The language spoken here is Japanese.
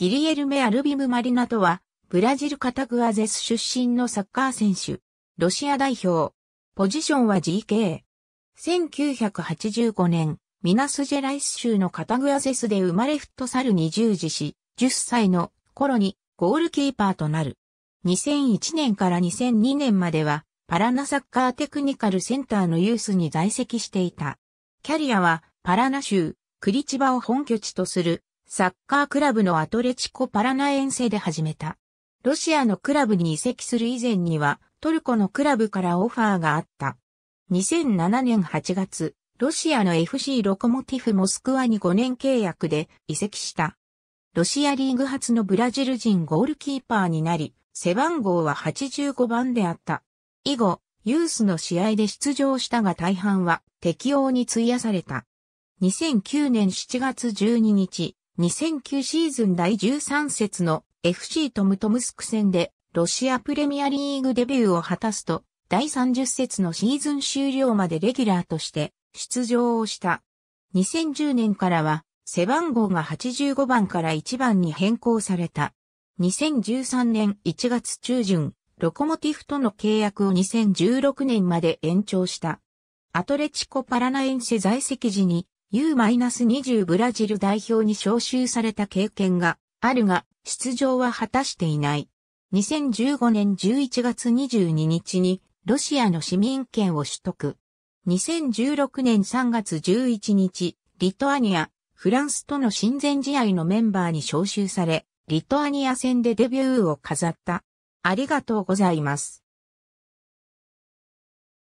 ギリエルメ・アルビム・マリナとは、ブラジルカタグアゼス出身のサッカー選手、ロシア代表。ポジションは GK。1985年、ミナスジェライス州のカタグアゼスで生まれフットサルに従事し、10歳の頃にゴールキーパーとなる。2001年から2002年までは、パラナサッカーテクニカルセンターのユースに在籍していた。キャリアは、パラナ州、クリチバを本拠地とするサッカークラブのアトレチコパラナエンセで始めた。ロシアのクラブに移籍する以前には、トルコのクラブからオファーがあった。2007年8月、ロシアの FC ロコモティフモスクワに5年契約で移籍した。ロシアリーグ初のブラジル人ゴールキーパーになり、背番号は85番であった。以後、ユースの試合で出場したが大半は適応に費やされた。2009年7月12日、2009シーズン第13節の FC トムトムスク戦でロシアプレミアリーグデビューを果たすと、第30節のシーズン終了までレギュラーとして出場をした。2010年からは背番号が85番から1番に変更された。2013年1月中旬、ロコモティフとの契約を2016年まで延長した。アトレチコパラナエンセ在籍時に U-20 ブラジル代表に招集された経験があるが、出場は果たしていない。2015年11月22日にロシアの市民権を取得。2016年3月11日、リトアニア、フランスとの親善試合のメンバーに招集され、リトアニア戦でデビューを飾った。ありがとうございます。